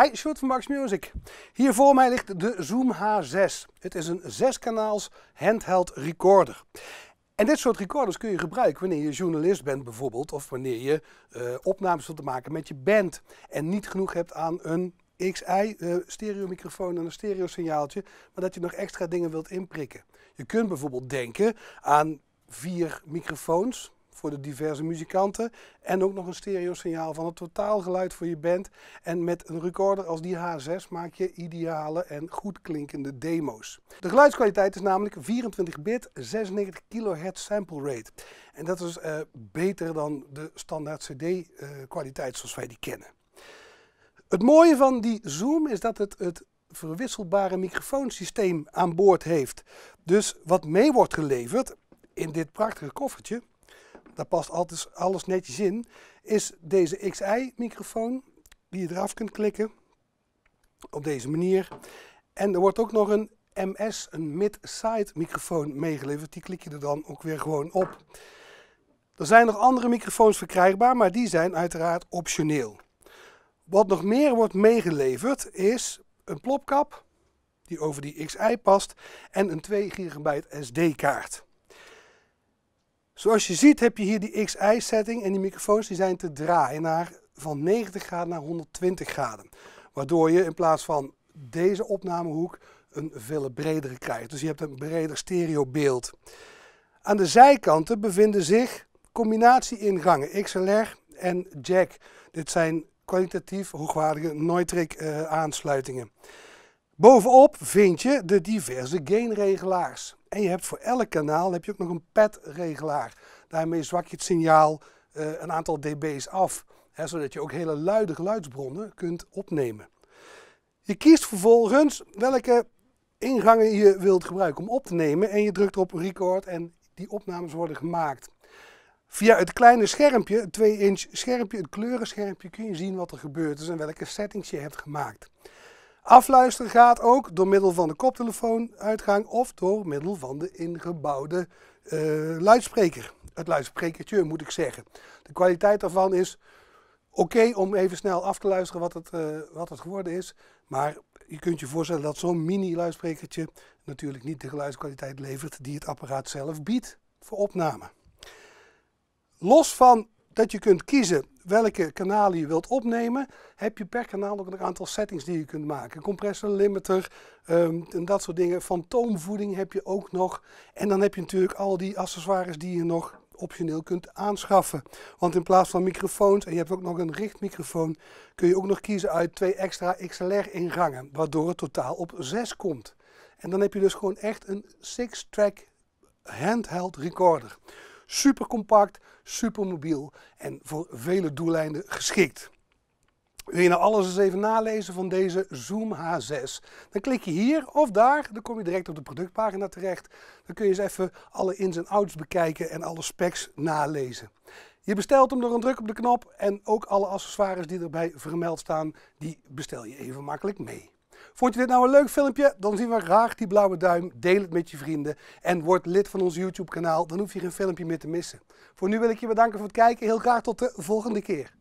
Hi, short van Max Music. Hier voor mij ligt de Zoom H6. Het is een zeskanaals handheld recorder. En dit soort recorders kun je gebruiken wanneer je journalist bent bijvoorbeeld, of wanneer je eh, opnames wilt maken met je band en niet genoeg hebt aan een XI uh, eh, stereo microfoon en een stereo signaaltje, maar dat je nog extra dingen wilt inprikken. Je kunt bijvoorbeeld denken aan vier microfoons, voor de diverse muzikanten. En ook nog een stereo signaal van het totaalgeluid voor je band. En met een recorder als die H6 maak je ideale en goed klinkende demo's. De geluidskwaliteit is namelijk 24 bit, 96 kHz sample rate. En dat is eh, beter dan de standaard CD eh, kwaliteit zoals wij die kennen. Het mooie van die Zoom is dat het het verwisselbare microfoonsysteem aan boord heeft. Dus wat mee wordt geleverd in dit prachtige koffertje daar past altijd alles netjes in, is deze XI-microfoon die je eraf kunt klikken op deze manier. En er wordt ook nog een MS, een mid-side microfoon meegeleverd. Die klik je er dan ook weer gewoon op. Er zijn nog andere microfoons verkrijgbaar, maar die zijn uiteraard optioneel. Wat nog meer wordt meegeleverd is een plopkap die over die XI past en een 2 GB SD kaart. Zoals je ziet heb je hier die XI setting en die microfoons die zijn te draaien naar, van 90 graden naar 120 graden. Waardoor je in plaats van deze opnamehoek een veel bredere krijgt. Dus je hebt een breder stereobeeld. Aan de zijkanten bevinden zich combinatie-ingangen XLR en jack. Dit zijn kwalitatief hoogwaardige Neutrik eh, aansluitingen. Bovenop vind je de diverse gainregelaars. En je hebt voor elk kanaal heb je ook nog een padregelaar. Daarmee zwak je het signaal eh, een aantal dB's af, hè, zodat je ook hele luide geluidsbronnen kunt opnemen. Je kiest vervolgens welke ingangen je wilt gebruiken om op te nemen en je drukt op record en die opnames worden gemaakt. Via het kleine schermpje, het 2 inch schermpje, het kleurenschermpje, kun je zien wat er gebeurd is en welke settings je hebt gemaakt. Afluisteren gaat ook door middel van de koptelefoonuitgang of door middel van de ingebouwde eh, luidspreker. Het luidsprekertje moet ik zeggen. De kwaliteit daarvan is oké om even snel af te luisteren wat het, eh, wat het geworden is. Maar je kunt je voorstellen dat zo'n mini luidsprekertje natuurlijk niet de geluidskwaliteit levert die het apparaat zelf biedt voor opname. Los van dat je kunt kiezen welke kanalen je wilt opnemen, heb je per kanaal ook een aantal settings die je kunt maken. Compressor, limiter ehm, en dat soort dingen. Fantoomvoeding heb je ook nog. En dan heb je natuurlijk al die accessoires die je nog optioneel kunt aanschaffen. Want in plaats van microfoons, en je hebt ook nog een richtmicrofoon, kun je ook nog kiezen uit twee extra XLR-ingangen, waardoor het totaal op 6 komt. En dan heb je dus gewoon echt een six-track handheld recorder super compact, super mobiel en voor vele doeleinden geschikt. Wil je nou alles eens even nalezen van deze Zoom H6? Dan klik je hier of daar, dan kom je direct op de productpagina terecht. Dan kun je eens even alle ins en outs bekijken en alle specs nalezen. Je bestelt hem door een druk op de knop en ook alle accessoires die erbij vermeld staan, die bestel je even makkelijk mee. Vond je dit nou een leuk filmpje? Dan zien we graag die blauwe duim. Deel het met je vrienden. En word lid van ons YouTube kanaal. Dan hoef je geen filmpje meer te missen. Voor nu wil ik je bedanken voor het kijken. Heel graag tot de volgende keer.